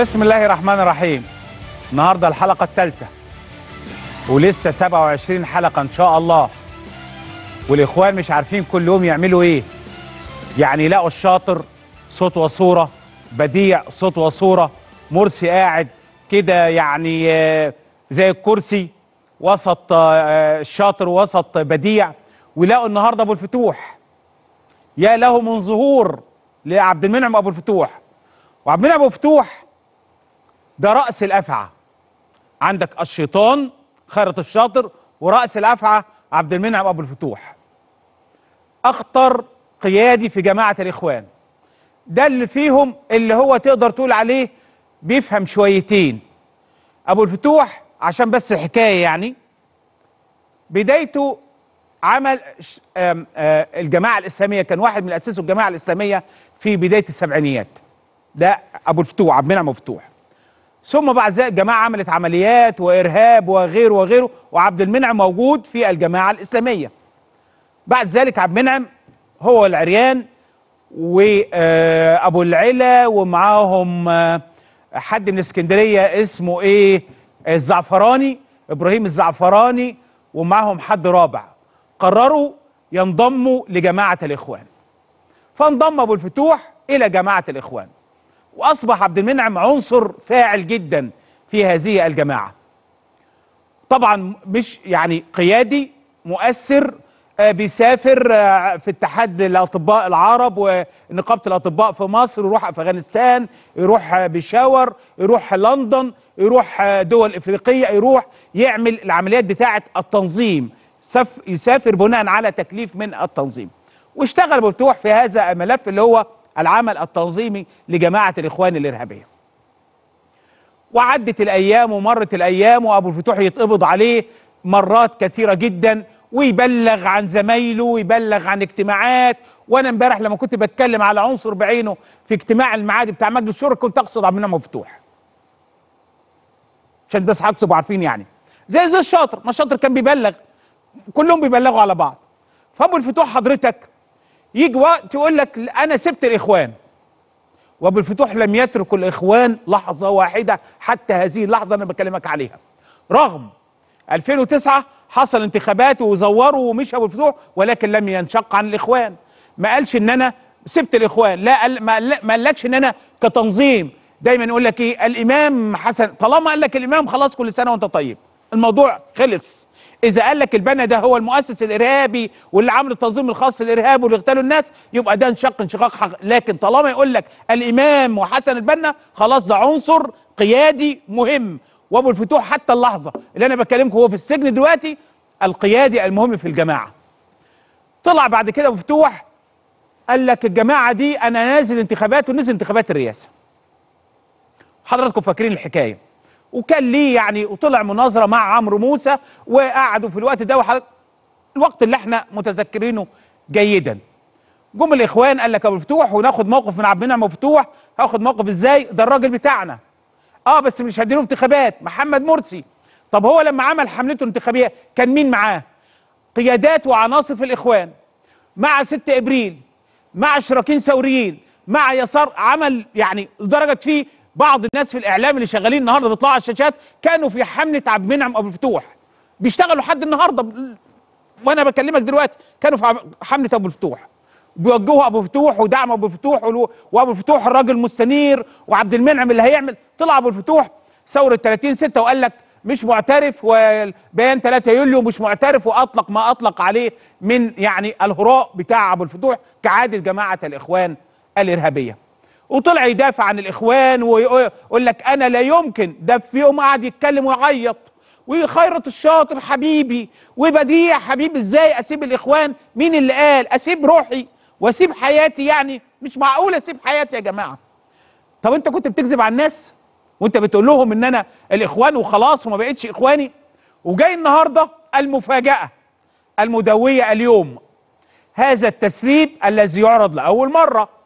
بسم الله الرحمن الرحيم النهارده الحلقه الثالثه ولسه 27 حلقه ان شاء الله والاخوان مش عارفين كل يوم يعملوا ايه يعني يلاقوا الشاطر صوت وصوره بديع صوت وصوره مرسي قاعد كده يعني آه، زي الكرسي وسط الشاطر آه، وسط بديع ويلاقوا النهارده ابو الفتوح يا له من ظهور لعبد المنعم ابو الفتوح وعبد المنعم ابو الفتوح ده رأس الأفعى عندك الشيطان خيرت الشاطر ورأس الأفعى عبد المنعم أبو الفتوح أخطر قيادي في جماعة الإخوان ده اللي فيهم اللي هو تقدر تقول عليه بيفهم شويتين أبو الفتوح عشان بس حكاية يعني بدايته عمل الجماعة الإسلامية كان واحد من أسسوا الجماعة الإسلامية في بداية السبعينيات ده أبو الفتوح عبد المنعم أبو الفتوح ثم بعد ذلك الجماعه عملت عمليات وارهاب وغيره وغيره وعبد المنعم موجود في الجماعه الاسلاميه بعد ذلك عبد المنعم هو العريان وابو العلا ومعاهم حد من اسكندريه اسمه ايه الزعفراني ابراهيم الزعفراني ومعاهم حد رابع قرروا ينضموا لجماعه الاخوان فانضم ابو الفتوح الى جماعه الاخوان واصبح عبد المنعم عنصر فاعل جدا في هذه الجماعه طبعا مش يعني قيادي مؤثر آه، بيسافر آه، في اتحاد الاطباء العرب ونقابه الاطباء في مصر يروح افغانستان يروح بيشاور يروح لندن يروح آه، دول افريقيه يروح يعمل العمليات بتاعه التنظيم يسافر بناء على تكليف من التنظيم واشتغل مفتوح في هذا الملف اللي هو العمل التنظيمي لجماعة الإخوان الإرهابية وعدت الأيام ومرت الأيام وأبو الفتوح يتقبض عليه مرات كثيرة جدا ويبلغ عن زمايله ويبلغ عن اجتماعات وانا امبارح لما كنت بتكلم على عنصر بعينه في اجتماع المعادي بتاع مجلس الشورى كنت اقصد عبد المنعم مفتوح عشان بس حضرتك تبقوا عارفين يعني زي زي الشاطر ما الشاطر كان بيبلغ كلهم بيبلغوا على بعض فابو الفتوح حضرتك يجي وقت يقول لك انا سبت الاخوان وابو الفتوح لم يترك الاخوان لحظه واحده حتى هذه اللحظه انا بكلمك عليها رغم 2009 حصل انتخابات وزوروا ومشى ابو الفتوح ولكن لم ينشق عن الاخوان ما قالش ان انا سبت الاخوان لا قال ما قالكش ان انا كتنظيم دايما يقول لك ايه الامام حسن طالما قال لك الامام خلاص كل سنه وانت طيب الموضوع خلص اذا قال لك البنا ده هو المؤسس الارهابي واللي عامل التنظيم الخاص الارهابي واللي اغتالوا الناس يبقى ده انشق انشقاق حق لكن طالما يقول لك الامام وحسن البنا خلاص ده عنصر قيادي مهم وابو الفتوح حتى اللحظه اللي انا بكلمكم هو في السجن دلوقتي القيادي المهم في الجماعه طلع بعد كده ابو الفتوح قال لك الجماعه دي انا نازل انتخابات ونزل انتخابات الرئاسه حضراتكم فاكرين الحكايه وكان ليه يعني وطلع مناظره مع عمرو موسى وقعدوا في الوقت ده الوقت اللي احنا متذكرينه جيدا جم الاخوان قال لك ابو مفتوح وناخد موقف من عبد المنعم مفتوح هاخد موقف ازاي ده الراجل بتاعنا اه بس مش هديله انتخابات محمد مرسي طب هو لما عمل حملته الانتخابيه كان مين معاه قيادات وعناصر في الاخوان مع 6 ابريل مع شراكين ثوريين مع يسار عمل يعني لدرجه فيه بعض الناس في الاعلام اللي شغالين النهارده بيطلعوا على الشاشات كانوا في حمله عبد المنعم ابو الفتوح بيشتغلوا لحد النهارده ب... وانا بكلمك دلوقتي كانوا في حمله ابو الفتوح بيوجهوا ابو فتوح ودعم ابو فتوح وابو فتوح الراجل مستنير وعبد المنعم اللي هيعمل طلع ابو الفتوح ثوره 30 6 وقال لك مش معترف وبيان 3 يوليو مش معترف واطلق ما اطلق عليه من يعني الهراء بتاع ابو الفتوح كعاده جماعه الاخوان الارهابيه وطلع يدافع عن الاخوان ويقول لك انا لا يمكن ده في يوم قاعد يتكلم ويعيط وخيرت الشاطر حبيبي وبديع حبيبي ازاي اسيب الاخوان مين اللي قال اسيب روحي واسيب حياتي يعني مش معقول اسيب حياتي يا جماعه طب انت كنت بتكذب على الناس وانت بتقول لهم ان انا الاخوان وخلاص وما بقتش اخواني وجاي النهارده المفاجاه المدويه اليوم هذا التسريب الذي يعرض لاول مره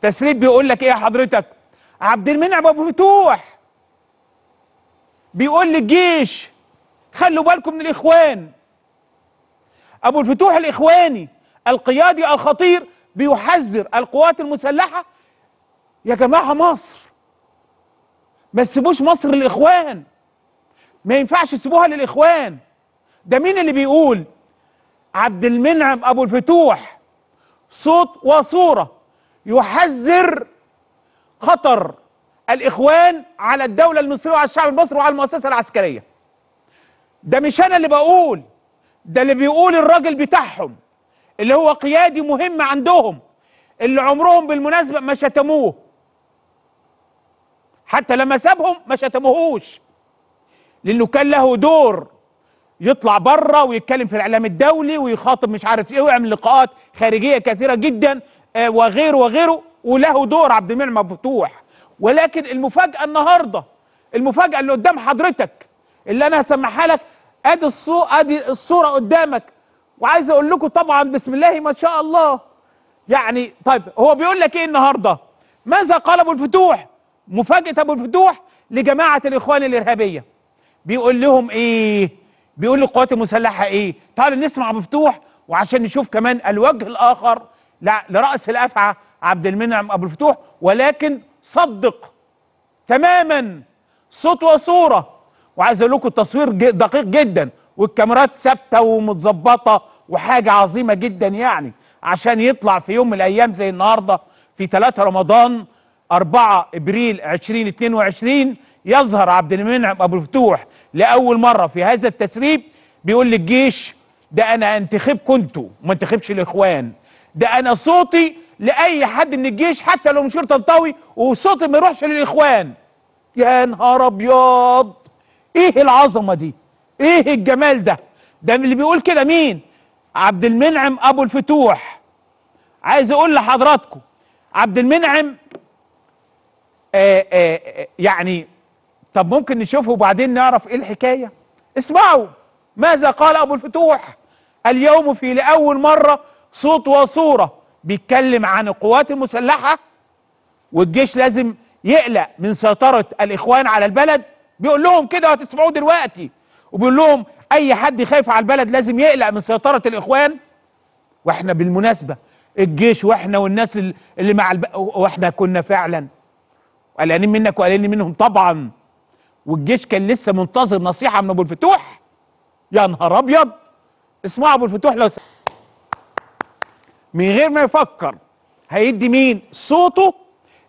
تسريب بيقول لك ايه يا حضرتك عبد المنعم ابو فتوح بيقول للجيش خلوا بالكم من الاخوان ابو الفتوح الاخواني القيادي الخطير بيحذر القوات المسلحه يا جماعه مصر ما تسيبوش مصر للاخوان ما ينفعش تسيبوها للاخوان ده مين اللي بيقول عبد المنعم ابو الفتوح صوت وصوره يحذر خطر الاخوان على الدوله المصريه وعلى الشعب المصري وعلى المؤسسه العسكريه ده مش انا اللي بقول ده اللي بيقول الراجل بتاعهم اللي هو قيادي مهم عندهم اللي عمرهم بالمناسبه ما شتموه حتى لما سابهم ما شتموهوش لانه كان له دور يطلع بره ويتكلم في الاعلام الدولي ويخاطب مش عارف ايه ويعمل لقاءات خارجيه كثيره جدا آه، وغيره وغيره وله دور عبد المنعم مفتوح ولكن المفاجاه النهارده المفاجاه اللي قدام حضرتك اللي انا هسمعها لك ادي الصو... ادي الصوره قدامك وعايز اقول لكم طبعا بسم الله ما شاء الله يعني طيب هو بيقول لك ايه النهارده ماذا قال ابو الفتوح مفاجاه ابو الفتوح لجماعه الاخوان الارهابيه بيقول لهم ايه بيقول للقوات المسلحه ايه تعال نسمع ابو الفتوح وعشان نشوف كمان الوجه الاخر لرأس الأفعى عبد المنعم أبو الفتوح ولكن صدق تماما صوت وصورة وعايز أقول لكم التصوير دقيق جدا والكاميرات ثابتة ومتظبطة وحاجة عظيمة جدا يعني عشان يطلع في يوم من الأيام زي النهاردة في 3 رمضان 4 إبريل 2022 يظهر عبد المنعم أبو الفتوح لأول مرة في هذا التسريب بيقول للجيش ده أنا أنتخب أنتوا وما انتخبش الإخوان ده انا صوتي لاي حد من الجيش حتى لو مش شرطه وصوتي ما يروحش للاخوان يا نهار ابيض ايه العظمه دي ايه الجمال ده ده اللي بيقول كده مين عبد المنعم ابو الفتوح عايز اقول لحضراتكم عبد المنعم آآ آه، آآ آه، آه، يعني طب ممكن نشوفه وبعدين نعرف ايه الحكايه اسمعوا ماذا قال ابو الفتوح اليوم في لاول مره صوت وصوره بيتكلم عن القوات المسلحه والجيش لازم يقلق من سيطره الاخوان على البلد بيقول لهم كده وهتسمعوه دلوقتي وبيقول لهم اي حد خايف على البلد لازم يقلق من سيطره الاخوان واحنا بالمناسبه الجيش واحنا والناس اللي مع الب... واحنا كنا فعلا قلقانين منك وقلقانين منهم طبعا والجيش كان لسه منتظر نصيحه من ابو الفتوح يا نهار ابيض اسمعوا ابو الفتوح لو سمحت من غير ما يفكر هيدي مين صوته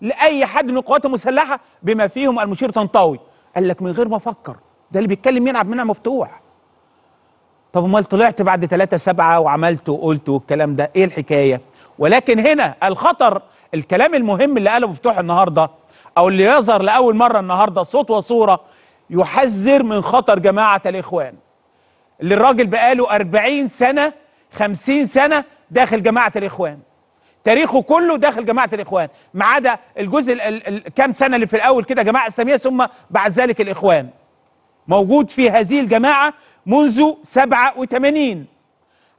لاي حد من القوات المسلحه بما فيهم المشير طنطاوي قال لك من غير ما افكر ده اللي بيتكلم يلعب المنعم مفتوح طب امال طلعت بعد ثلاثة سبعة وعملت وقلت والكلام ده ايه الحكايه ولكن هنا الخطر الكلام المهم اللي قاله مفتوح النهارده او اللي يظهر لاول مره النهارده صوت وصوره يحذر من خطر جماعه الاخوان اللي الراجل بقاله 40 سنه 50 سنه داخل جماعه الاخوان تاريخه كله داخل جماعه الاخوان ما عدا الجزء الكام سنه اللي في الاول كده جماعه اسلاميه ثم بعد ذلك الاخوان موجود في هذه الجماعه منذ 87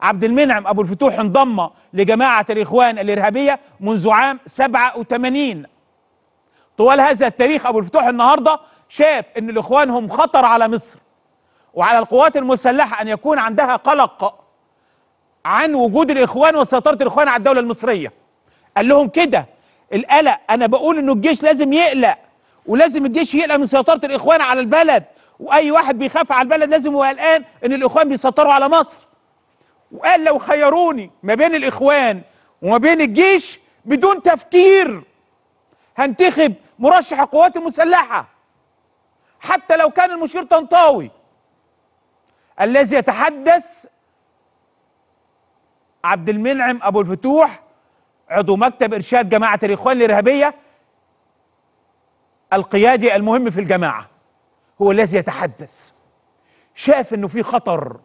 عبد المنعم ابو الفتوح انضم لجماعه الاخوان الارهابيه منذ عام 87 طوال هذا التاريخ ابو الفتوح النهارده شاف ان الاخوان هم خطر على مصر وعلى القوات المسلحه ان يكون عندها قلق عن وجود الاخوان وسيطره الاخوان على الدوله المصريه قال لهم كده القلق انا بقول انه الجيش لازم يقلق ولازم الجيش يقلق من سيطره الاخوان على البلد واي واحد بيخاف على البلد لازم هو قلقان ان الاخوان بيسيطروا على مصر وقال لو خيروني ما بين الاخوان وما بين الجيش بدون تفكير هنتخب مرشح القوات المسلحه حتى لو كان المشير طنطاوي الذي يتحدث عبد المنعم ابو الفتوح عضو مكتب ارشاد جماعه الاخوان الارهابيه القيادي المهم في الجماعه هو الذي يتحدث شاف انه في خطر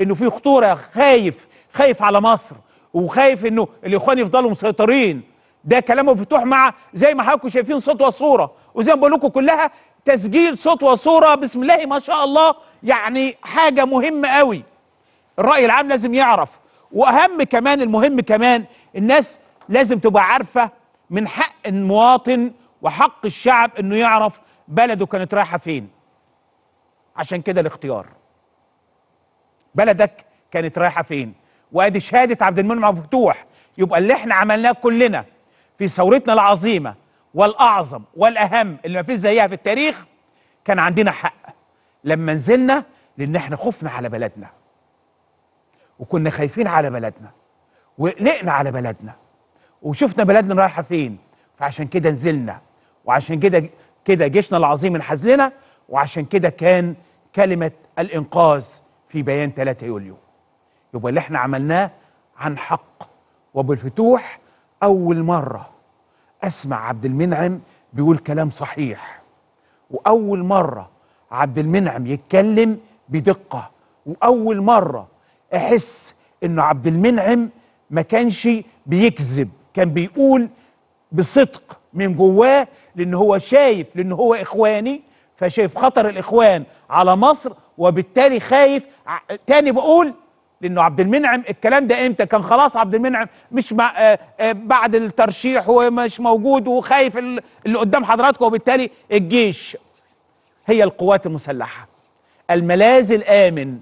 انه في خطوره خايف خايف على مصر وخايف انه الاخوان يفضلوا مسيطرين ده كلام فتوح مع زي ما حضراتكم شايفين صوت وصوره وزي ما بقول لكم كلها تسجيل صوت وصوره بسم الله ما شاء الله يعني حاجه مهمه قوي الراي العام لازم يعرف واهم كمان المهم كمان الناس لازم تبقى عارفه من حق المواطن وحق الشعب انه يعرف بلده كانت رايحه فين عشان كده الاختيار بلدك كانت رايحه فين وادي شهاده عبد المنعم مفتوح يبقى اللي احنا عملناه كلنا في ثورتنا العظيمه والاعظم والاهم اللي ما فيش زيها في التاريخ كان عندنا حق لما نزلنا لان احنا خفنا على بلدنا وكنا خايفين على بلدنا وقلقنا على بلدنا وشفنا بلدنا رايحه فين فعشان كده نزلنا وعشان كده كده جيشنا العظيم انحزلنا وعشان كده كان كلمه الانقاذ في بيان 3 يوليو يبقى اللي احنا عملناه عن حق وبالفتوح اول مره اسمع عبد المنعم بيقول كلام صحيح واول مره عبد المنعم يتكلم بدقه واول مره احس انه عبد المنعم ما كانش بيكذب كان بيقول بصدق من جواه لان هو شايف لان هو اخواني فشايف خطر الاخوان على مصر وبالتالي خايف تاني بقول لانه عبد المنعم الكلام ده امتى كان خلاص عبد المنعم مش مع آه، آه، بعد الترشيح ومش موجود وخايف اللي قدام حضراتكم وبالتالي الجيش هي القوات المسلحه الملاذ الامن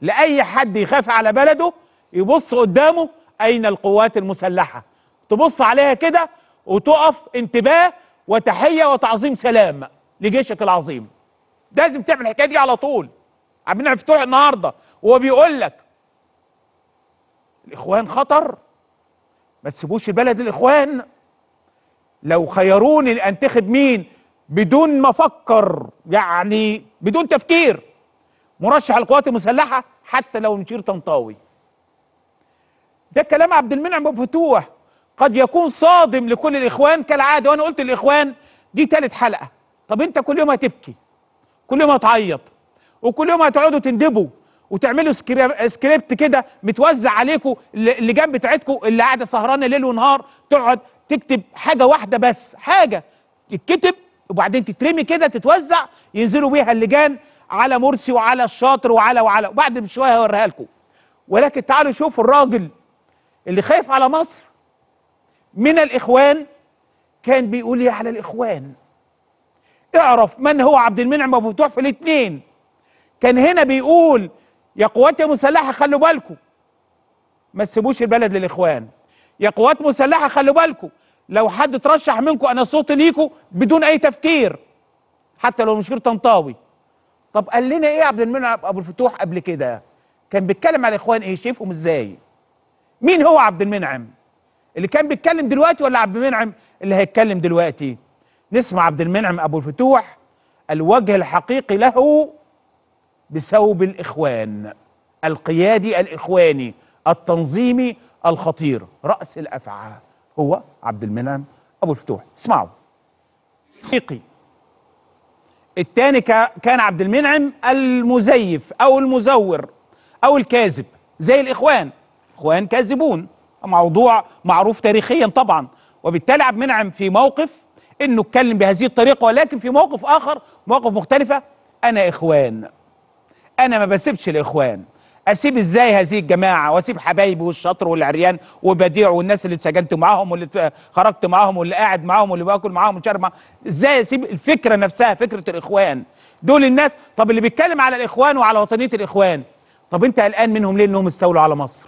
لأي حد يخاف على بلده يبص قدامه أين القوات المسلحة تبص عليها كده وتقف انتباه وتحية وتعظيم سلام لجيشك العظيم لازم تعمل الحكاية دي على طول عاملينها مفتوح النهارده وهو بيقول لك الإخوان خطر ما تسيبوش البلد للإخوان لو خيروني انتخب مين بدون ما افكر يعني بدون تفكير مرشح القوات المسلحه حتى لو نشير طنطاوي ده كلام عبد المنعم ابو فتوح قد يكون صادم لكل الاخوان كالعاده وانا قلت للاخوان دي تالت حلقه طب انت كل يوم هتبكي كل يوم هتعيط وكل يوم هتقعدوا تندبوا وتعملوا سكريبت كده متوزع عليكم اللجان بتاعتكم اللي قاعده سهرانه ليل ونهار تقعد تكتب حاجه واحده بس حاجه تتكتب وبعدين تترمي كده تتوزع ينزلوا بيها اللجان على مرسي وعلى الشاطر وعلى وعلى وبعد بشويه هوريها لكم ولكن تعالوا شوفوا الراجل اللي خايف على مصر من الاخوان كان بيقول ايه على الاخوان اعرف من هو عبد المنعم ابو فتوح في الاثنين كان هنا بيقول يا قوات مسلحه خلوا بالكم ما تسيبوش البلد للاخوان يا قوات مسلحه خلوا بالكم لو حد ترشح منكم انا صوتي ليكم بدون اي تفكير حتى لو مش غير طنطاوي طب قال لنا ايه عبد المنعم ابو الفتوح قبل كده كان بيتكلم على الاخوان ايه شايفهم ازاي مين هو عبد المنعم اللي كان بيتكلم دلوقتي ولا عبد المنعم اللي هيتكلم دلوقتي نسمع عبد المنعم ابو الفتوح الوجه الحقيقي له بثوب الاخوان القيادي الاخواني التنظيمي الخطير راس الافعى هو عبد المنعم ابو الفتوح اسمعوا حقيقي الثاني كان عبد المنعم المزيف او المزور او الكاذب زي الاخوان اخوان كاذبون موضوع معروف تاريخيا طبعا وبالتالي عبد المنعم في موقف انه اتكلم بهذه الطريقه ولكن في موقف اخر موقف مختلفه انا اخوان انا ما بسيبش الاخوان اسيب ازاي هذه الجماعه واسيب حبايبي والشطر والعريان وبديع والناس اللي اتسجنت معاهم واللي خرجت معاهم واللي قاعد معاهم واللي باكل معاهم وشرب ازاي اسيب الفكره نفسها فكره الاخوان دول الناس طب اللي بيتكلم على الاخوان وعلى وطنيه الاخوان طب انت قلقان منهم ليه انهم استولوا على مصر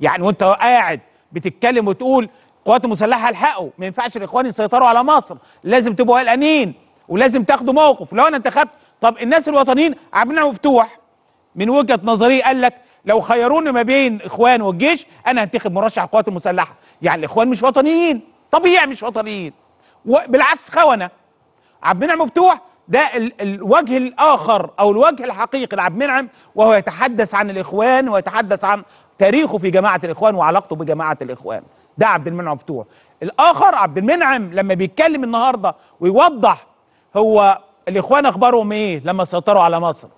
يعني وانت قاعد بتتكلم وتقول القوات المسلحه الحقوا ما ينفعش الاخوان يسيطروا على مصر لازم تبقوا قلقانين ولازم تاخدوا موقف لو انا انتخبت طب الناس الوطنيين عاملينها مفتوح من وجهه نظري قال لك لو خيروني ما بين اخوان والجيش انا هنتخب مرشح القوات المسلحه يعني الاخوان مش وطنيين طبيعي مش وطنيين وبالعكس خونه عبد المنعم مفتوح ده ال الوجه الاخر او الوجه الحقيقي لعبد المنعم وهو يتحدث عن الاخوان ويتحدث عن تاريخه في جماعه الاخوان وعلاقته بجماعه الاخوان ده عبد المنعم مفتوح الاخر عبد المنعم لما بيتكلم النهارده ويوضح هو الاخوان اخبارهم ايه لما سيطروا على مصر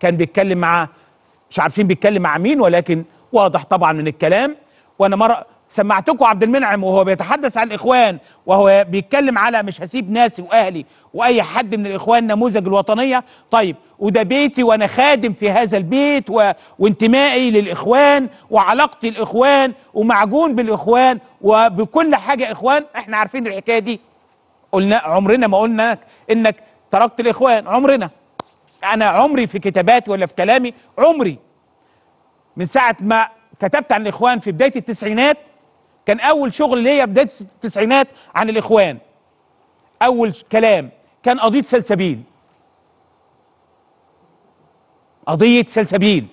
كان بيتكلم مع مش عارفين بيتكلم مع مين ولكن واضح طبعا من الكلام وانا مرة سمعتكم عبد المنعم وهو بيتحدث عن الاخوان وهو بيتكلم على مش هسيب ناسي واهلي واي حد من الاخوان نموذج الوطنيه طيب وده بيتي وانا خادم في هذا البيت و... وانتمائي للاخوان وعلاقتي الاخوان ومعجون بالاخوان وبكل حاجه اخوان احنا عارفين الحكايه دي قلنا عمرنا ما قلنا انك تركت الاخوان عمرنا انا عمري في كتاباتي ولا في كلامي عمري من ساعه ما كتبت عن الاخوان في بدايه التسعينات كان اول شغل ليا بدايه التسعينات عن الاخوان اول كلام كان قضيه سلسبيل قضيه سلسبيل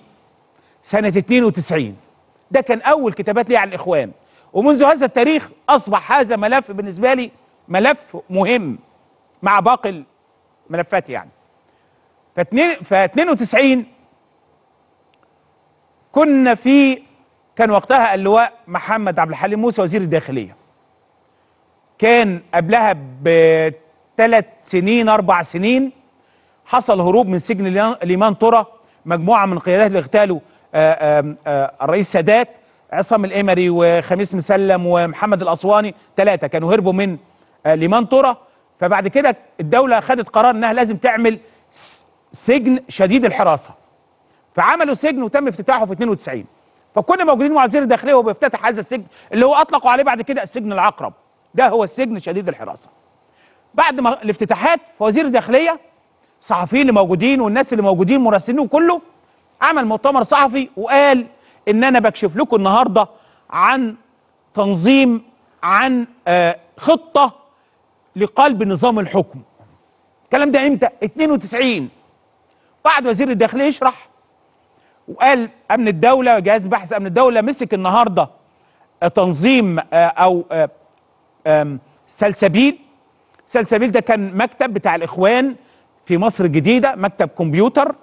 سنه 92 ده كان اول كتابات لي عن الاخوان ومنذ هذا التاريخ اصبح هذا ملف بالنسبه لي ملف مهم مع باقي الملفات يعني ف 92 كنا في كان وقتها اللواء محمد عبد الحليم موسى وزير الداخليه كان قبلها بثلاث سنين اربع سنين حصل هروب من سجن ليمان طرة مجموعة من قيادات اللي اغتالوا آه، آه، آه، الرئيس سادات عصام الإمري وخميس مسلم ومحمد الأسواني ثلاثة كانوا هربوا من ليمان طرة فبعد كده الدولة خدت قرار إنها لازم تعمل سجن شديد الحراسه فعملوا سجن وتم افتتاحه في 92 فكنا موجودين وزير الداخليه وهو بيفتتح هذا السجن اللي هو اطلقوا عليه بعد كده سجن العقرب ده هو السجن شديد الحراسه بعد ما الافتتاحات فوزير الداخليه الصحفيين اللي موجودين والناس اللي موجودين مراسلين وكله عمل مؤتمر صحفي وقال ان انا بكشف لكم النهارده عن تنظيم عن آه، خطه لقلب نظام الحكم الكلام ده امتى 92 قعد وزير الداخليه يشرح وقال امن الدوله جهاز بحث امن الدوله مسك النهارده آه، تنظيم آه، او آه، سلسبيل سلسبيل ده كان مكتب بتاع الاخوان في مصر الجديده مكتب كمبيوتر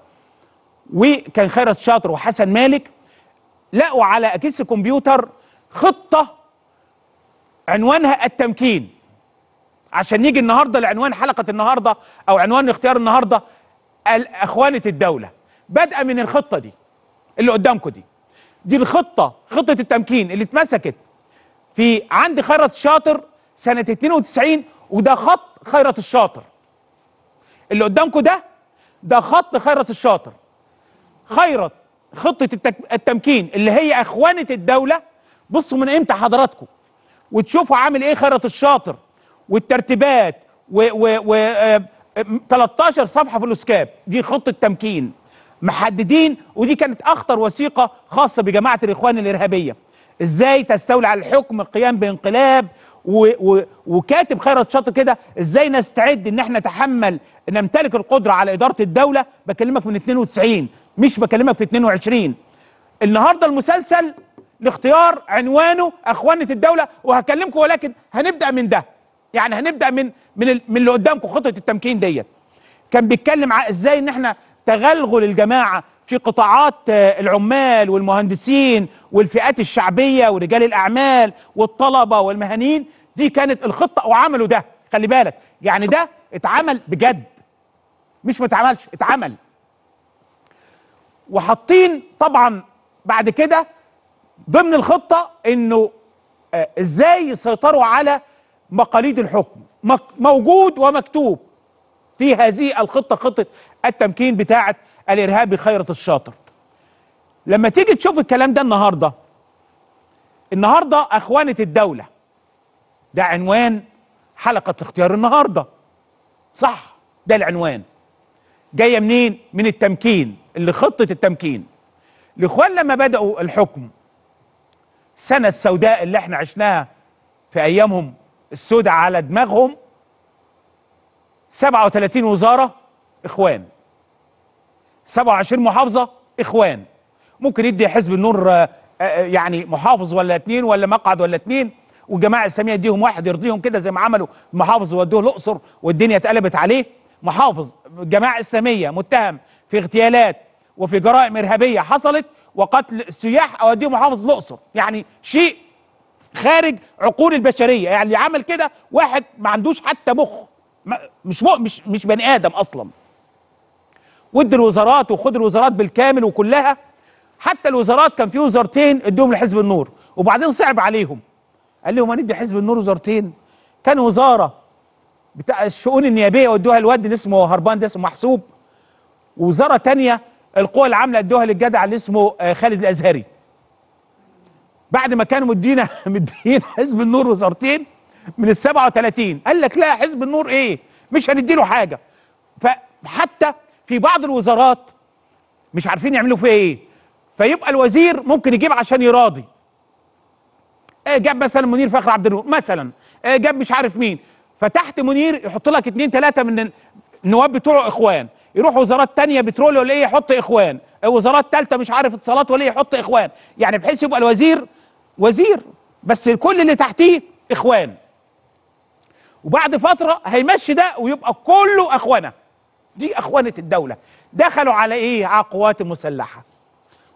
وكان خيرت شاطر وحسن مالك لقوا على اكيس الكمبيوتر خطه عنوانها التمكين عشان نيجي النهارده لعنوان حلقه النهارده او عنوان اختيار النهارده اخوانه الدوله بدءا من الخطه دي اللي قدامكم دي دي الخطه خطه التمكين اللي اتمسكت في عند خيرت الشاطر سنه 92 وده خط خيرت الشاطر اللي قدامكم ده ده خط خيرت الشاطر خيرت خطه التمكين اللي هي اخوانه الدوله بصوا من امتى حضراتكم وتشوفوا عامل ايه خيرت الشاطر والترتيبات و, و, و آه، 13 صفحه في الاسكاب دي خطه تمكين محددين ودي كانت اخطر وثيقه خاصه بجماعه الاخوان الارهابيه ازاي تستولي على الحكم القيام بانقلاب و و وكاتب خيرت شاطر كده ازاي نستعد ان احنا نتحمل نمتلك القدره على اداره الدوله بكلمك من 92 مش بكلمك في 22 النهارده المسلسل لاختيار عنوانه اخوانه الدوله وهكلمكم ولكن هنبدا من ده يعني هنبدا من من من اللي قدامكم خطه التمكين ديت كان بيتكلم على ازاي ان احنا تغلغل الجماعه في قطاعات آه، العمال والمهندسين والفئات الشعبيه ورجال الاعمال والطلبه والمهنيين دي كانت الخطه وعملوا ده خلي بالك يعني ده اتعمل بجد مش ما اتعملش اتعمل وحاطين طبعا بعد كده ضمن الخطه انه آه، ازاي يسيطروا على مقاليد الحكم موجود ومكتوب في هذه الخطة خطة التمكين بتاعة الإرهابي خيرة الشاطر لما تيجي تشوف الكلام ده النهاردة النهاردة أخوانة الدولة ده عنوان حلقة اختيار النهاردة صح ده العنوان جاية منين من التمكين اللي خطة التمكين الإخوان لما بدأوا الحكم السنة السوداء اللي احنا عشناها في أيامهم السوداء على دماغهم 37 وزارة إخوان 27 محافظة إخوان ممكن يدي حزب النور آه، آه، يعني محافظ ولا اتنين ولا مقعد ولا اتنين والجماعة السامية يديهم واحد يرضيهم كده زي ما عملوا محافظ ودوه الأقصر والدنيا اتقلبت عليه محافظ الجماعة السامية متهم في اغتيالات وفي جرائم إرهابية حصلت وقتل السياح أوديهم محافظ الأقصر يعني شيء خارج عقول البشريه يعني اللي عمل كده واحد ما عندوش حتى مخ مش مش مش بني ادم اصلا ودي الوزارات وخد الوزارات بالكامل وكلها حتى الوزارات كان في وزارتين ادوهم لحزب النور وبعدين صعب عليهم قال لهم هندي حزب النور وزارتين كان وزاره بتاع الشؤون النيابيه ودوها الواد اللي اسمه هربان ده اسمه محسوب وزاره تانية القوى العامله ادوها للجدع اللي اسمه آه، خالد الازهري بعد ما كانوا مدينا مدينا حزب النور وزارتين من ال 37 قال لك لا حزب النور ايه مش هندي له حاجه فحتى في بعض الوزارات مش عارفين يعملوا فيها ايه فيبقى الوزير ممكن يجيب عشان يراضي إيه، جاب مثلا منير فخر عبد النور مثلا إيه، جاب مش عارف مين فتحت منير يحط لك اتنين تلاته من النواب بتوعه اخوان يروح وزارات تانية بترول ولا ايه يحط اخوان إيه، وزارات تالتة مش عارف اتصالات ولا ايه يحط اخوان يعني بحيث يبقى الوزير وزير بس كل اللي تحتيه اخوان وبعد فتره هيمشي ده ويبقى كله اخوانه دي اخوانه الدوله دخلوا على ايه على قوات مسلحه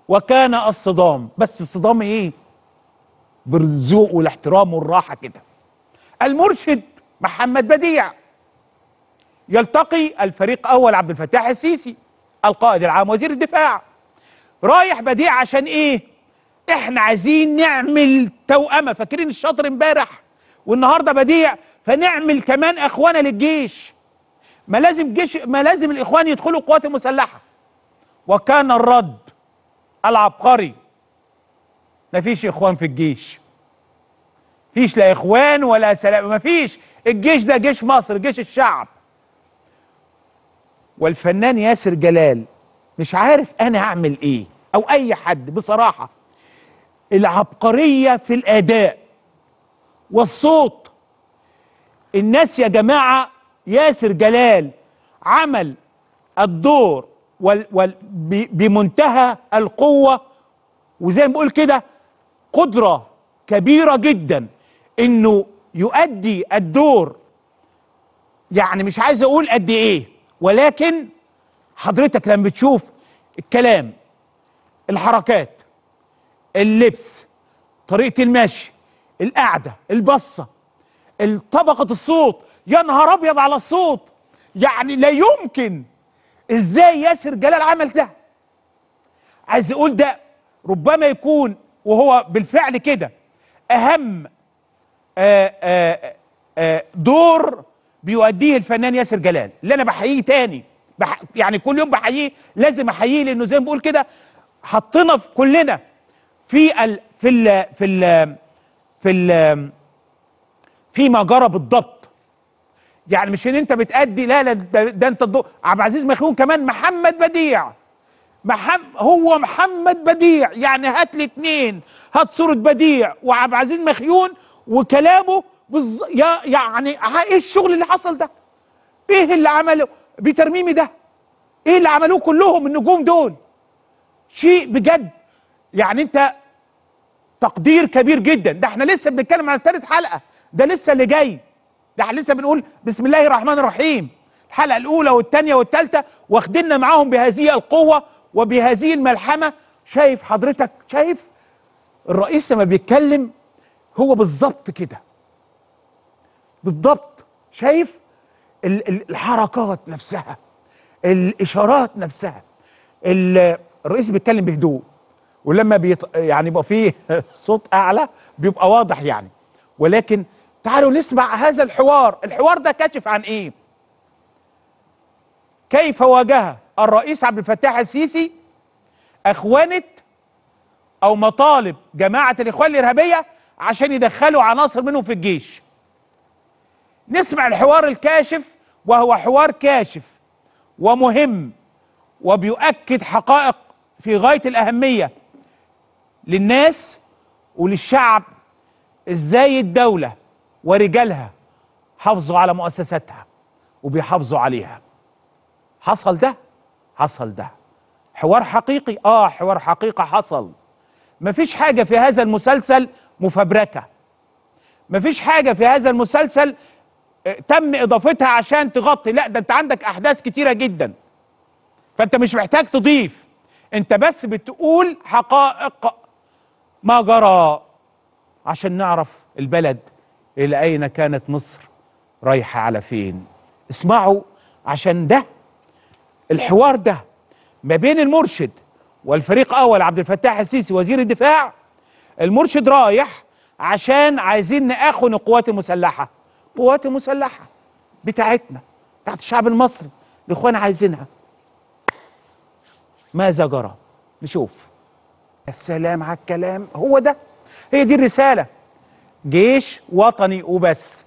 وكان الصدام بس الصدام ايه بالذوق والاحترام والراحه كده المرشد محمد بديع يلتقي الفريق اول عبد الفتاح السيسي القائد العام وزير الدفاع رايح بديع عشان ايه احنا عايزين نعمل توأمة فاكرين الشاطر امبارح والنهارده بديع فنعمل كمان اخوانا للجيش ما لازم جيش ما لازم الاخوان يدخلوا القوات المسلحه وكان الرد العبقري مفيش اخوان في الجيش مفيش لا اخوان ولا سلام مفيش الجيش ده جيش مصر جيش الشعب والفنان ياسر جلال مش عارف انا هعمل ايه او اي حد بصراحه العبقرية في الأداء والصوت الناس يا جماعة ياسر جلال عمل الدور وال وال بمنتهى القوة وزي ما بقول كده قدرة كبيرة جدا انه يؤدي الدور يعني مش عايز اقول قد ايه ولكن حضرتك لما بتشوف الكلام الحركات اللبس طريقه المشي القعده البصه طبقه الصوت يا نهار ابيض على الصوت يعني لا يمكن ازاي ياسر جلال عمل ده عايز اقول ده ربما يكون وهو بالفعل كده اهم آآ آه، آآ آه، آآ آه، دور بيؤديه الفنان ياسر جلال اللي انا بحييه تاني بح... يعني كل يوم بحييه لازم احييه لانه زي ما بقول كده حطينا في كلنا في ال في ال في ال في ال فيما جرى بالضبط يعني مش ان انت بتأدي لا لا ده, ده انت الضوء عبد العزيز مخيون كمان محمد بديع محم هو محمد بديع يعني هات الاثنين هات صورة بديع وعبد العزيز مخيون وكلامه بز... يا يعني ايه الشغل اللي حصل ده؟ ايه اللي عمله بترميمي ده؟ ايه اللي عملوه كلهم النجوم دول؟ شيء بجد يعني انت تقدير كبير جدا ده احنا لسه بنتكلم على ثالث حلقه ده لسه اللي جاي ده احنا لسه بنقول بسم الله الرحمن الرحيم الحلقه الاولى والثانيه والثالثه واخدنا معاهم بهذه القوه وبهذه الملحمه شايف حضرتك شايف الرئيس لما بيتكلم هو بالظبط كده بالضبط شايف الحركات نفسها الاشارات نفسها الرئيس بيتكلم بهدوء ولما بيط... يعني يبقى فيه صوت اعلى بيبقى واضح يعني ولكن تعالوا نسمع هذا الحوار الحوار ده كشف عن ايه كيف واجه الرئيس عبد الفتاح السيسي اخوانه او مطالب جماعه الاخوان الارهابيه عشان يدخلوا عناصر منهم في الجيش نسمع الحوار الكاشف وهو حوار كاشف ومهم وبيؤكد حقائق في غايه الاهميه للناس وللشعب ازاي الدولة ورجالها حافظوا على مؤسساتها وبيحافظوا عليها حصل ده حصل ده حوار حقيقي اه حوار حقيقة حصل مفيش حاجة في هذا المسلسل مفبركة مفيش حاجة في هذا المسلسل آه، تم اضافتها عشان تغطي لا ده انت عندك احداث كتيرة جدا فانت مش محتاج تضيف انت بس بتقول حقائق ما جرى عشان نعرف البلد إلى أين كانت مصر رايحة على فين اسمعوا عشان ده الحوار ده ما بين المرشد والفريق أول عبد الفتاح السيسي وزير الدفاع المرشد رايح عشان عايزين نأخن القوات المسلحة قوات المسلحة بتاعتنا بتاعت الشعب المصري الإخوان عايزينها ماذا جرى نشوف السلام على الكلام هو ده هي دي الرسالة جيش وطني وبس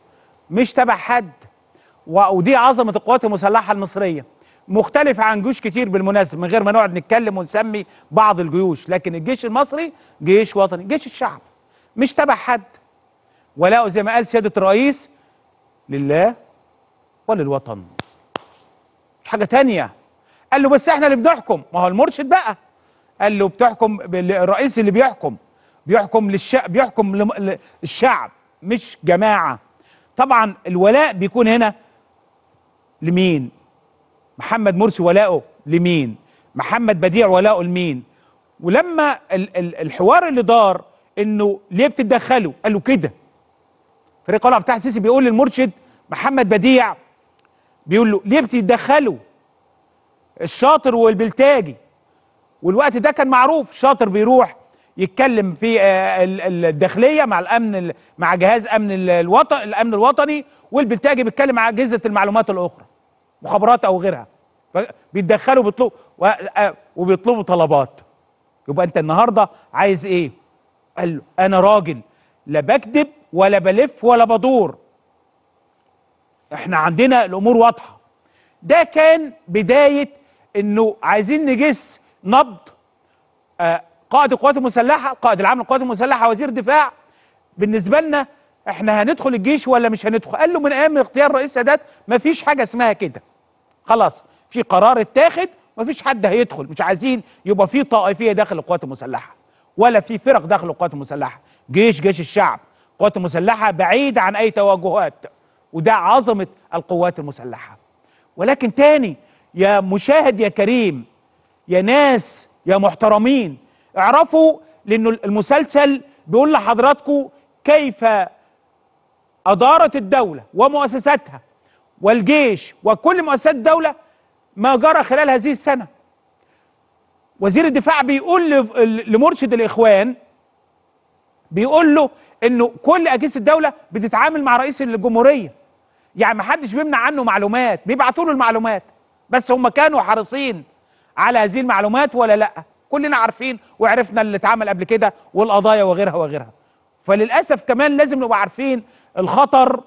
مش تبع حد ودي عظمة القوات المسلحة المصرية مختلف عن جيوش كتير بالمناسبة من غير ما نقعد نتكلم ونسمي بعض الجيوش لكن الجيش المصري جيش وطني جيش الشعب مش تبع حد ولا زي ما قال سيادة الرئيس لله وللوطن مش حاجة تانية قال له بس احنا اللي بنحكم ما هو المرشد بقى قال له بتحكم الرئيس اللي بيحكم بيحكم للشعب بيحكم للشعب مش جماعه طبعا الولاء بيكون هنا لمين محمد مرسي ولاؤه لمين محمد بديع ولاؤه لمين ولما الحوار اللي دار انه ليه بتتدخلوا قالوا كده فريق قلعه بتاع السيسي بيقول للمرشد محمد بديع بيقول له ليه بتتدخلوا الشاطر والبلتاجي والوقت ده كان معروف شاطر بيروح يتكلم في آه، الداخليه مع الامن مع جهاز امن الوطن الامن الوطني والبلتاجي بيتكلم مع اجهزه المعلومات الاخرى مخابرات او غيرها بيتدخلوا بيطلبوا آه، وبيطلبوا طلبات يبقى انت النهارده عايز ايه قال له انا راجل لا بكذب ولا بلف ولا بدور احنا عندنا الامور واضحه ده كان بدايه انه عايزين نجس نبض آه، قائد القوات المسلحه قائد العام للقوات المسلحه وزير دفاع بالنسبه لنا احنا هندخل الجيش ولا مش هندخل قال له من ايام اغتيال الرئيس سادات مفيش حاجه اسمها كده خلاص في قرار اتاخد مفيش حد هيدخل مش عايزين يبقى في طائفيه داخل القوات المسلحه ولا في فرق داخل القوات المسلحه جيش جيش الشعب القوات المسلحه بعيد عن اي توجهات وده عظمه القوات المسلحه ولكن تاني يا مشاهد يا كريم يا ناس يا محترمين اعرفوا لأن المسلسل بيقول لحضراتكم كيف أدارت الدولة ومؤسساتها والجيش وكل مؤسسات الدولة ما جرى خلال هذه السنة وزير الدفاع بيقول لمرشد الإخوان بيقول له انه كل اجهزه الدوله بتتعامل مع رئيس الجمهوريه يعني ما حدش بيمنع عنه معلومات بيبعتوا له المعلومات بس هم كانوا حريصين على هذه المعلومات ولا لا كلنا عارفين وعرفنا اللي اتعمل قبل كده والقضايا وغيرها وغيرها فللاسف كمان لازم نبقى عارفين الخطر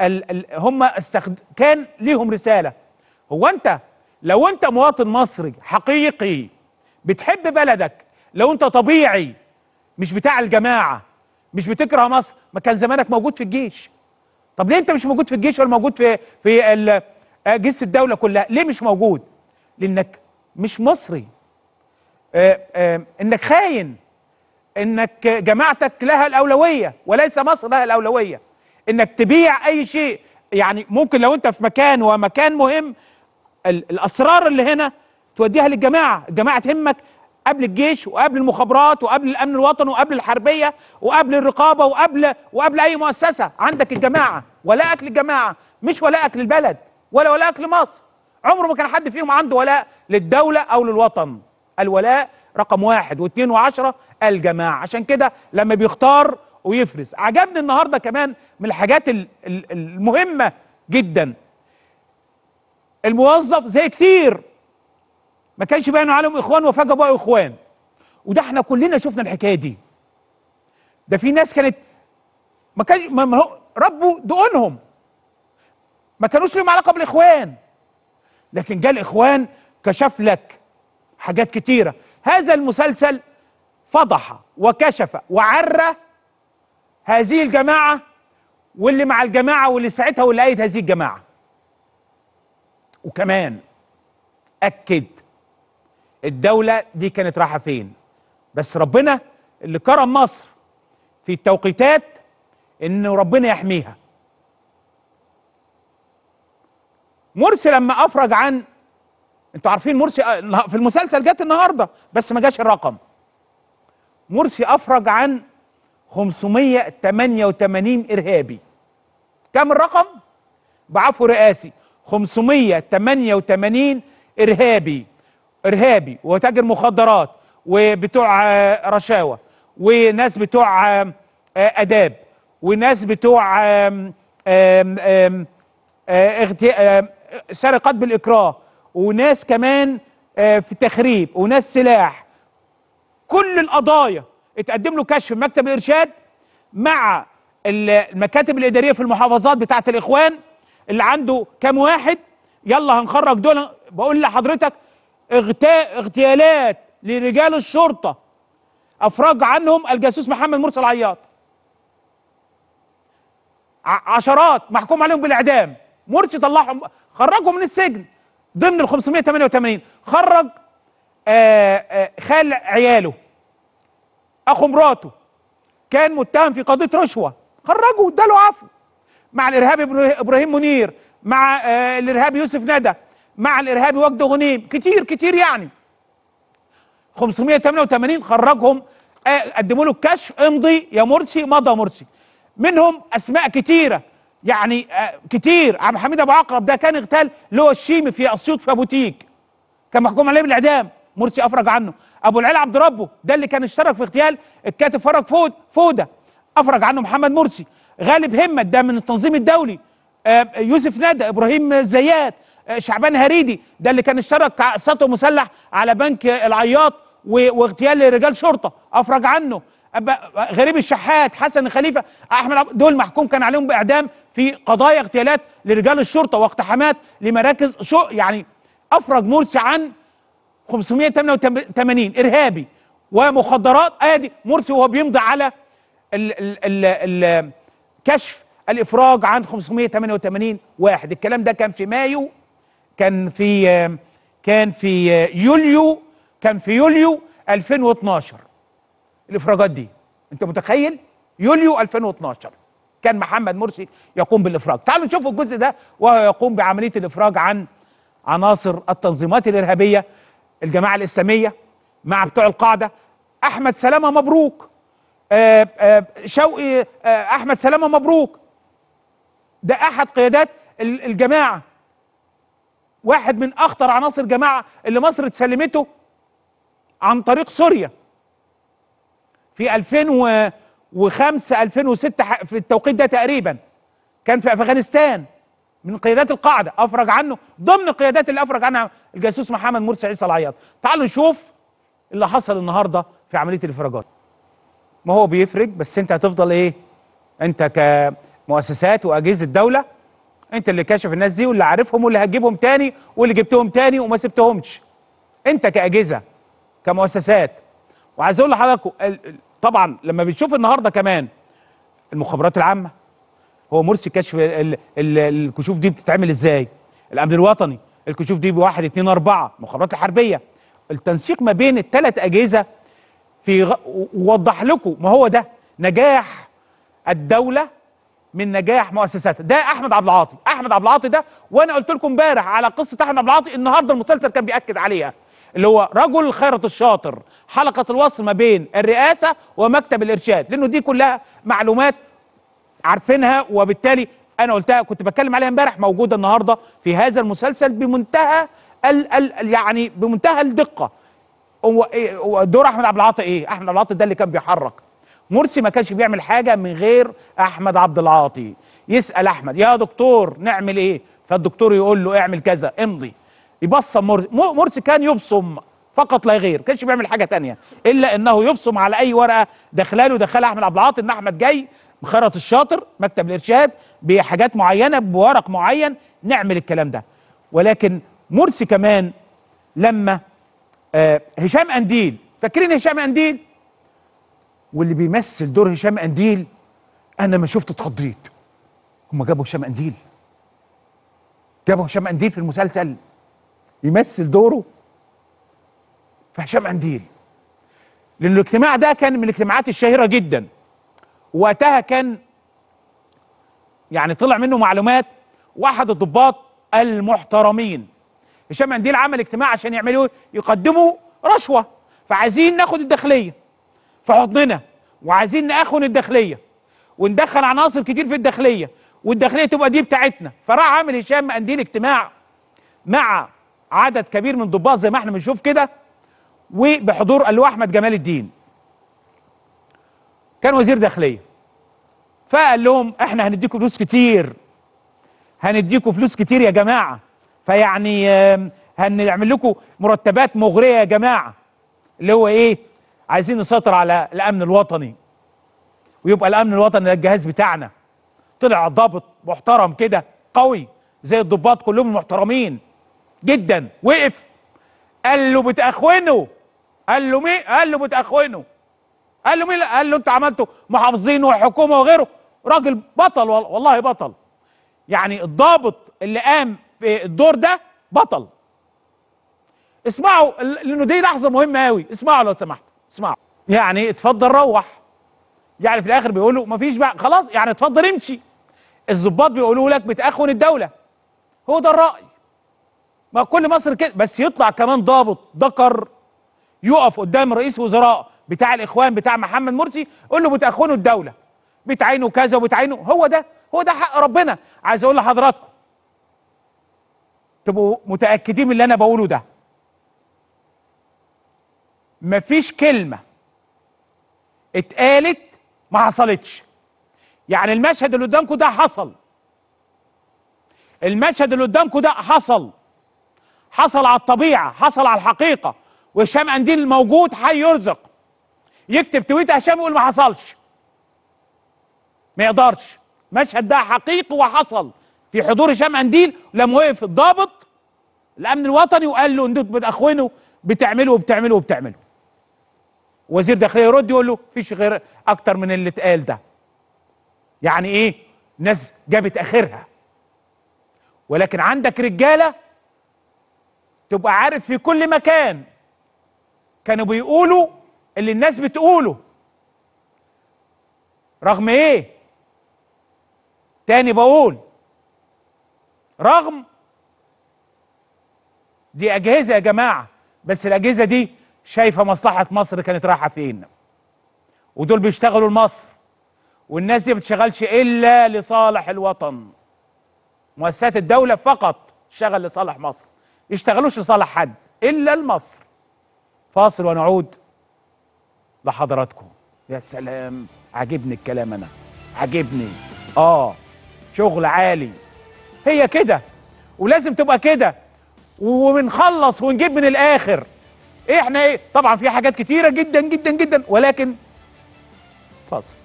ال ال هم استخد... كان ليهم رساله هو انت لو انت مواطن مصري حقيقي بتحب بلدك لو انت طبيعي مش بتاع الجماعه مش بتكره مصر ما كان زمانك موجود في الجيش طب ليه انت مش موجود في الجيش ولا موجود في في اجهزه الدوله كلها ليه مش موجود لانك مش مصري آه، آه، انك خاين انك جماعتك لها الاولويه وليس مصر لها الاولويه انك تبيع اي شيء يعني ممكن لو انت في مكان ومكان مهم الاسرار اللي هنا توديها للجماعه الجماعه تهمك قبل الجيش وقبل المخابرات وقبل الامن الوطني وقبل الحربيه وقبل الرقابه وقبل وقبل اي مؤسسه عندك الجماعه ولاءك للجماعه مش ولاءك للبلد ولا ولاءك لمصر عمره ما كان حد فيهم عنده ولاء للدولة أو للوطن الولاء رقم واحد واثنين وعشرة الجماعة عشان كده لما بيختار ويفرز عجبني النهاردة كمان من الحاجات المهمة جدا الموظف زي كتير ما كانش باين عليهم اخوان وفجاه بقوا اخوان وده احنا كلنا شفنا الحكايه دي ده في ناس كانت ما كانش ما هو ربوا دقونهم ما كانوش لهم علاقه بالاخوان لكن جاء الاخوان كشف لك حاجات كتيره هذا المسلسل فضح وكشف وعرى هذه الجماعه واللي مع الجماعه واللي ساعتها واللي ايد هذه الجماعه وكمان اكد الدوله دي كانت رايحه فين بس ربنا اللي كرم مصر في التوقيتات ان ربنا يحميها مرسي لما افرج عن انتوا عارفين مرسي آه، في المسلسل جت النهارده بس ما جاش الرقم مرسي افرج عن 588 ارهابي كم الرقم بعفو رئاسي 588 ارهابي ارهابي وتاجر مخدرات وبتوع آه، رشاوه وناس بتوع آه، اداب وناس بتوع سرقات بالاكراه وناس كمان آه، في تخريب وناس سلاح كل القضايا اتقدم له كشف في مكتب الارشاد مع المكاتب الاداريه في المحافظات بتاعه الاخوان اللي عنده كام واحد يلا هنخرج دول بقول لحضرتك اغتيالات لرجال الشرطه افرج عنهم الجاسوس محمد مرسي العياط عشرات محكوم عليهم بالاعدام مرسي طلعهم خرجه من السجن ضمن ال 588 خرج آه، آه، خال عياله اخو مراته كان متهم في قضيه رشوه خرجه واداله عفو مع الارهابي ابراهيم منير مع آه، الارهابي يوسف ندى مع الارهابي وجد غنيم كتير كتير يعني 588 خرجهم قدموا له الكشف امضي يا مرسي مضى مرسي منهم اسماء كتيره يعني آه، كتير عبد الحميد ابو عقرب ده كان اغتال لو الشيمي في اسيوط في بوتيك كان محكوم عليه بالاعدام مرسي افرج عنه ابو العلا عبد ربه ده اللي كان اشترك في اغتيال الكاتب فرج فود فوده افرج عنه محمد مرسي غالب همت ده من التنظيم الدولي آه، يوسف ندى ابراهيم الزيات آه، شعبان هريدي ده اللي كان اشترك سطو مسلح على بنك العياط واغتيال رجال شرطه افرج عنه غريب الشحات حسن خليفه احمد عب... دول محكوم كان عليهم باعدام في قضايا اغتيالات لرجال الشرطه واقتحامات لمراكز شو يعني افرج مرسي عن 588 ارهابي ومخدرات ادي آية مرسي وهو بيمضي على ال ال ال ال كشف الافراج عن 588 واحد الكلام ده كان في مايو كان في كان في يوليو كان في يوليو 2012 الافراجات دي انت متخيل يوليو 2012 كان محمد مرسي يقوم بالافراج تعالوا نشوف الجزء ده وهو يقوم بعمليه الافراج عن عناصر التنظيمات الارهابيه الجماعه الاسلاميه مع بتوع القاعده احمد سلامه مبروك آه، آه، شوقي آه، احمد سلامه مبروك ده احد قيادات الجماعه واحد من اخطر عناصر الجماعه اللي مصر اتسلمته عن طريق سوريا في 2005 2006 في التوقيت ده تقريبا كان في افغانستان من قيادات القاعده افرج عنه ضمن القيادات اللي افرج عنها الجاسوس محمد مرسي عيسى العياط تعالوا نشوف اللي حصل النهارده في عمليه الافراجات ما هو بيفرج بس انت هتفضل ايه انت كمؤسسات واجهزه الدوله انت اللي كاشف الناس دي واللي عارفهم واللي هتجيبهم تاني واللي جبتهم تاني وما سبتهمش انت كاجهزه كمؤسسات وعايز اقول لحضراتكم طبعا لما بتشوف النهارده كمان المخابرات العامه هو مرسي كشف الكشوف دي بتتعمل ازاي الامن الوطني الكشوف دي بواحد اتنين اربعة المخابرات الحربية التنسيق ما بين الثلاث اجهزة في غ... ووضح لكم ما هو ده نجاح الدولة من نجاح مؤسساتها ده احمد عبد العاطي احمد عبد العاطي ده وانا قلت لكم امبارح على قصة احمد عبد العاطي النهارده المسلسل كان بيأكد عليها اللي هو رجل الخيرة الشاطر حلقة الوصل ما بين الرئاسة ومكتب الإرشاد لأنه دي كلها معلومات عارفينها وبالتالي أنا قلتها كنت بتكلم عليها امبارح موجودة النهاردة في هذا المسلسل بمنتهى الـ الـ يعني بمنتهى الدقة إيه، دور أحمد عبد العاطي إيه؟ أحمد عبد العاطي ده اللي كان بيحرك مرسي ما كانش بيعمل حاجة من غير أحمد عبد العاطي يسأل أحمد يا دكتور نعمل إيه؟ فالدكتور يقول له اعمل كذا امضي يبصم مرسي مرسي كان يبصم فقط لا غير ما كانش بيعمل حاجه تانية الا انه يبصم على اي ورقه داخله له دخلها احمد عبد العاطي ان احمد جاي مخرط الشاطر مكتب الارشاد بحاجات معينه بورق معين نعمل الكلام ده ولكن مرسي كمان لما آه هشام انديل فاكرين هشام انديل واللي بيمثل دور هشام انديل انا ما شفت اتخضيت هما جابوا هشام انديل جابوا هشام انديل في المسلسل يمثل دوره في هشام قنديل لأن الاجتماع ده كان من الاجتماعات الشهيرة جدا وقتها كان يعني طلع منه معلومات واحد الضباط المحترمين هشام قنديل عمل اجتماع عشان يعملوا يقدموا رشوه فعايزين ناخد الداخليه في حضننا وعايزين ناخد الداخليه وندخل عناصر كتير في الداخليه والداخليه تبقى دي بتاعتنا فراح عامل هشام قنديل اجتماع مع عدد كبير من ضباط زي ما احنا بنشوف كده وبحضور اللواء احمد جمال الدين كان وزير داخليه فقال لهم احنا هنديكم فلوس كتير هنديكم فلوس كتير يا جماعه فيعني هنعمل لكم مرتبات مغريه يا جماعه اللي هو ايه عايزين نسيطر على الامن الوطني ويبقى الامن الوطني ده الجهاز بتاعنا طلع ضابط محترم كده قوي زي الضباط كلهم محترمين جدا وقف قال له بتأخونه قال له مين قال له بتأخونه قال له مين قال له انت عملته محافظين وحكومه وغيره راجل بطل والله بطل يعني الضابط اللي قام في الدور ده بطل اسمعوا لانه دي لحظه مهمه قوي اسمعوا لو سمحتوا اسمعوا يعني اتفضل روح يعني في الاخر بيقولوا مفيش بقى خلاص يعني اتفضل امشي الظباط بيقولوا لك بتأخون الدوله هو ده الراي ما كل مصر كده بس يطلع كمان ضابط ذكر يقف قدام رئيس وزراء بتاع الاخوان بتاع محمد مرسي يقول له بتاخنوا الدوله بتعينه كذا وبتعينه هو ده هو ده حق ربنا عايز اقول لحضراتكم تبقوا متاكدين من اللي انا بقوله ده مفيش كلمه اتقالت ما حصلتش يعني المشهد اللي قدامكم ده حصل المشهد اللي قدامكم ده حصل حصل على الطبيعه حصل على الحقيقه وهشام قنديل الموجود حي يرزق يكتب تويت هشام يقول ما حصلش ما يقدرش المشهد ده حقيقي وحصل في حضور هشام قنديل لما وقف الضابط الامن الوطني وقال له انتوا بتاخونه بتعملوا وبتعملوا وبتعملوا وزير داخليه يرد يقول له فيش غير اكتر من اللي اتقال ده يعني ايه ناس جابت اخرها ولكن عندك رجاله تبقى عارف في كل مكان كانوا بيقولوا اللي الناس بتقوله رغم ايه تاني بقول رغم دي اجهزه يا جماعه بس الاجهزه دي شايفه مصلحه مصر كانت رايحه فين ودول بيشتغلوا لمصر والناس دي ما بتشتغلش الا لصالح الوطن مؤسسات الدوله فقط تشتغل لصالح مصر يشتغلوش لصالح حد الا لمصر فاصل ونعود لحضراتكم يا سلام عاجبني الكلام انا عاجبني اه شغل عالي هي كده ولازم تبقى كده وبنخلص ونجيب من الاخر احنا ايه طبعا في حاجات كتيره جدا جدا جدا ولكن فاصل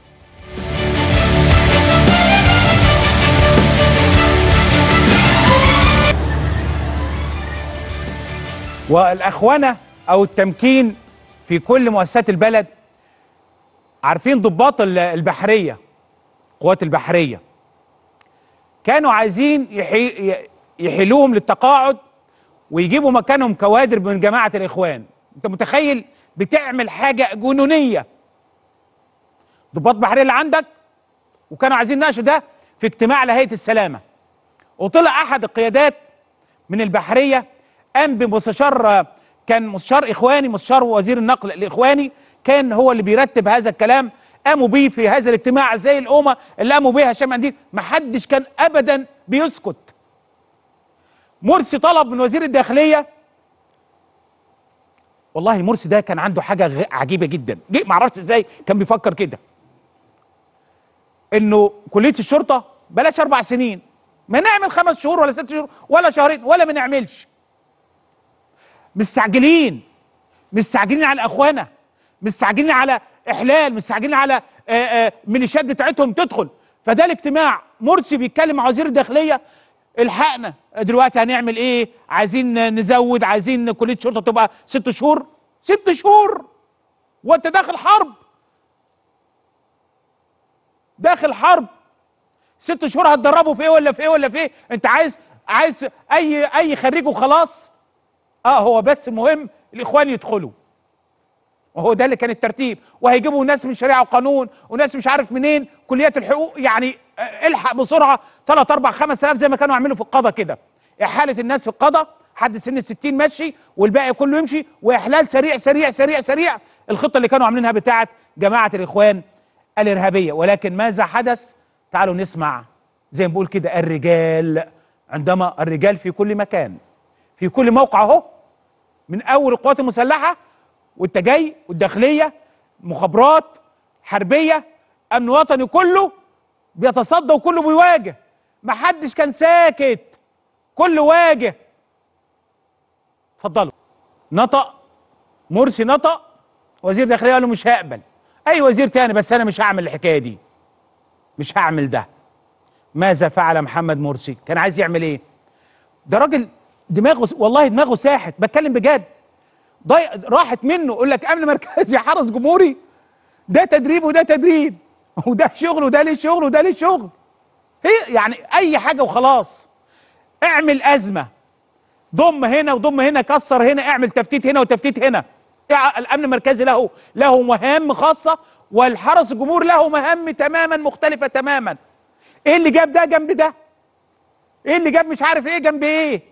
والاخونه او التمكين في كل مؤسسات البلد عارفين ضباط البحريه قوات البحريه كانوا عايزين يحيلوهم للتقاعد ويجيبوا مكانهم كوادر من جماعه الاخوان انت متخيل بتعمل حاجه جنونيه ضباط بحريه اللي عندك وكانوا عايزين يناقشوا ده في اجتماع لهيئه السلامه وطلع احد القيادات من البحريه قام بمستشار كان مستشار اخواني مستشار وزير النقل الاخواني كان هو اللي بيرتب هذا الكلام قاموا بيه في هذا الاجتماع زي الامه اللي قاموا بيها هشام قنديل ما حدش كان ابدا بيسكت مرسي طلب من وزير الداخليه والله مرسي ده كان عنده حاجه عجيبه جدا ما اعرفش ازاي كان بيفكر كده انه كليه الشرطه بلاش اربع سنين ما نعمل خمس شهور ولا ست شهور ولا شهرين ولا ما نعملش مستعجلين مستعجلين على اخوانا مستعجلين على احلال مستعجلين على آه، آه، ميليشيات بتاعتهم تدخل فده الاجتماع مرسي بيتكلم مع وزير الداخليه الحقنا دلوقتي هنعمل ايه عايزين نزود عايزين كليه شرطه تبقى ست شهور ست شهور وانت داخل حرب داخل حرب ست شهور هتدربه في ايه ولا في ايه ولا في ايه انت عايز عايز اي اي خريج وخلاص اه هو بس مهم الاخوان يدخلوا وهو ده اللي كان الترتيب وهيجيبوا ناس من شريعه وقانون وناس مش عارف منين كليات الحقوق يعني آه، الحق بسرعه 3 4 5000 زي ما كانوا يعملوا في القضاء كده احاله الناس في القضاء حد سن ال 60 ماشي والباقي كله يمشي واحلال سريع سريع سريع سريع الخطه اللي كانوا عاملينها بتاعه جماعه الاخوان الارهابيه ولكن ماذا حدث تعالوا نسمع زي ما بنقول كده الرجال عندما الرجال في كل مكان في كل موقع اهو من اول القوات المسلحه وانت جاي والداخليه مخابرات حربيه امن وطني كله بيتصدى وكله بيواجه محدش كان ساكت كله واجه اتفضلوا نطق مرسي نطق وزير داخليه قال له مش هقبل اي وزير تاني بس انا مش هعمل الحكايه دي مش هعمل ده ماذا فعل محمد مرسي كان عايز يعمل ايه ده راجل دماغه والله دماغه ساحت بتكلم بجد ضي... راحت منه يقول لك امن مركزي حرس جمهوري ده تدريب وده تدريب وده شغل وده ليه شغل وده ليه شغل هي يعني اي حاجه وخلاص اعمل ازمه ضم هنا وضم هنا كسر هنا اعمل تفتيت هنا وتفتيت هنا الامن المركزي له له مهام خاصه والحرس الجمهور له مهام تماما مختلفه تماما ايه اللي جاب ده جنب ده ايه اللي جاب مش عارف ايه جنب ايه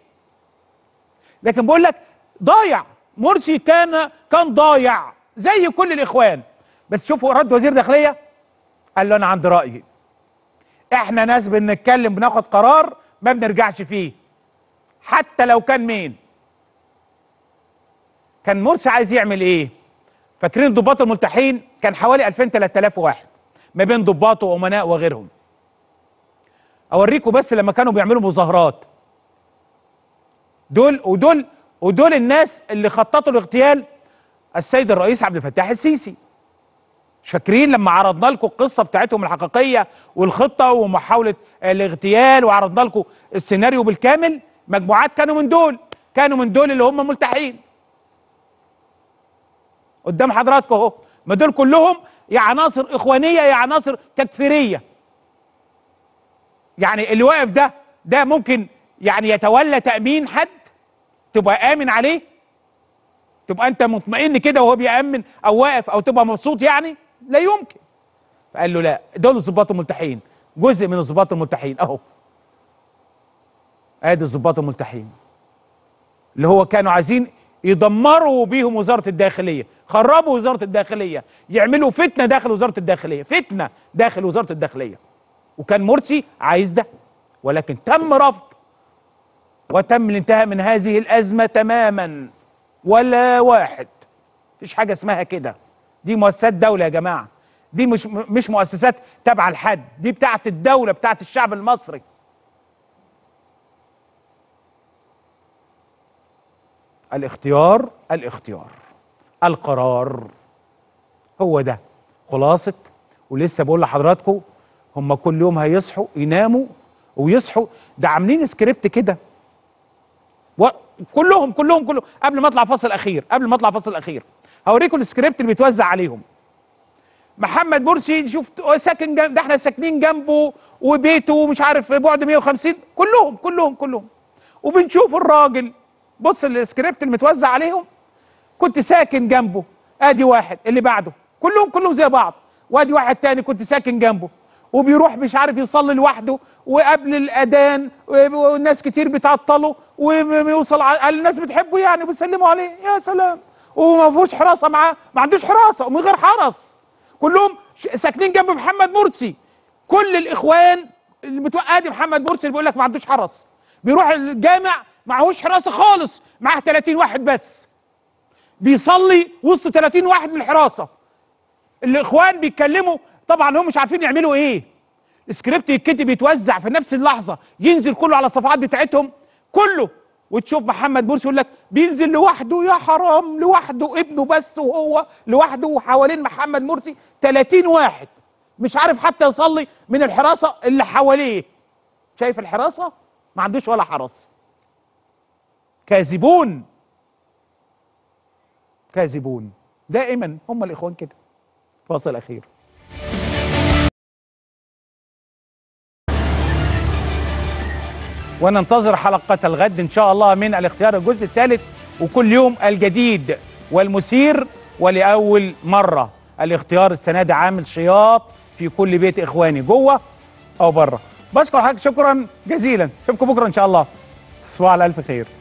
لكن بقول لك ضايع مرسي كان كان ضايع زي كل الاخوان بس شوفوا رد وزير داخليه قال له انا عندي راي احنا ناس بنتكلم بناخد قرار ما بنرجعش فيه حتى لو كان مين كان مرسي عايز يعمل ايه فاكرين ضباط الملتحين كان حوالي 2000 3000 واحد ما بين ضباط وامناء وغيرهم اوريكم بس لما كانوا بيعملوا مظاهرات دول ودول ودول الناس اللي خططوا الاغتيال السيد الرئيس عبد الفتاح السيسي مش فاكرين لما عرضنا لكم القصه بتاعتهم الحقيقيه والخطه ومحاوله الاغتيال وعرضنا لكم السيناريو بالكامل مجموعات كانوا من دول كانوا من دول اللي هم ملتحين قدام حضراتكم اهو ما دول كلهم يا عناصر اخوانيه يا عناصر تكفيريه يعني اللي واقف ده ده ممكن يعني يتولى تامين حد تبقى امن عليه تبقى انت مطمئن كده وهو بيامن او واقف او تبقى مبسوط يعني لا يمكن فقال له لا دول الظباط الملتحين جزء من الظباط الملتحين اهو ادي الظباط الملتحين اللي هو كانوا عايزين يدمروا بيهم وزاره الداخليه خربوا وزاره الداخليه يعملوا فتنه داخل وزاره الداخليه فتنه داخل وزاره الداخليه وكان مرسي عايز ده ولكن تم رفض وتم الانتهاء من هذه الأزمة تماما ولا واحد مفيش حاجة اسمها كده دي مؤسسات دولة يا جماعة دي مش مش مؤسسات تابعة لحد دي بتاعة الدولة بتاعة الشعب المصري الاختيار الاختيار القرار هو ده خلاصة ولسه بقول لحضراتكم هم كل يوم هيصحوا يناموا ويصحوا ده عاملين سكريبت كده كلهم كلهم كلهم قبل ما اطلع فصل اخير قبل ما اطلع فصل اخير هوريكم السكريبت اللي بيتوزع عليهم محمد مرسي شفت ساكن جنب ده احنا ساكنين جنبه وبيته ومش عارف بعد 150 كلهم كلهم كلهم وبنشوف الراجل بص السكريبت اللي متوزع عليهم كنت ساكن جنبه ادي واحد اللي بعده كلهم كلهم زي بعض وادي واحد تاني كنت ساكن جنبه وبيروح مش عارف يصلي لوحده وقبل الاذان والناس كتير بتعطله ويوصل ع... الناس بتحبه يعني وبيسلموا عليه يا سلام وما فيهوش حراسه معاه ما عندوش حراسه ومن غير حرس كلهم ساكنين جنب محمد مرسي كل الاخوان اللي بتوع ادي محمد مرسي اللي بيقول لك ما عندوش حرس بيروح الجامع معهوش حراسه خالص معاه 30 واحد بس بيصلي وسط 30 واحد من الحراسه الاخوان بيتكلموا طبعا هم مش عارفين يعملوا ايه السكريبت يتكتب يتوزع في نفس اللحظه ينزل كله على الصفحات بتاعتهم كله وتشوف محمد مرسي يقول لك بينزل لوحده يا حرام لوحده ابنه بس وهو لوحده وحوالين محمد مرسي 30 واحد مش عارف حتى يصلي من الحراسه اللي حواليه شايف الحراسه ما عندوش ولا حراس كاذبون كاذبون دائما هم الاخوان كده فاصل اخير وننتظر حلقة الغد إن شاء الله من الاختيار الجزء الثالث وكل يوم الجديد والمثير ولأول مرة الاختيار السنة دي عامل شياط في كل بيت إخواني جوه أو بره بشكر حضرتك شكرا جزيلا أشوفكم بكرة إن شاء الله تصبحوا على ألف خير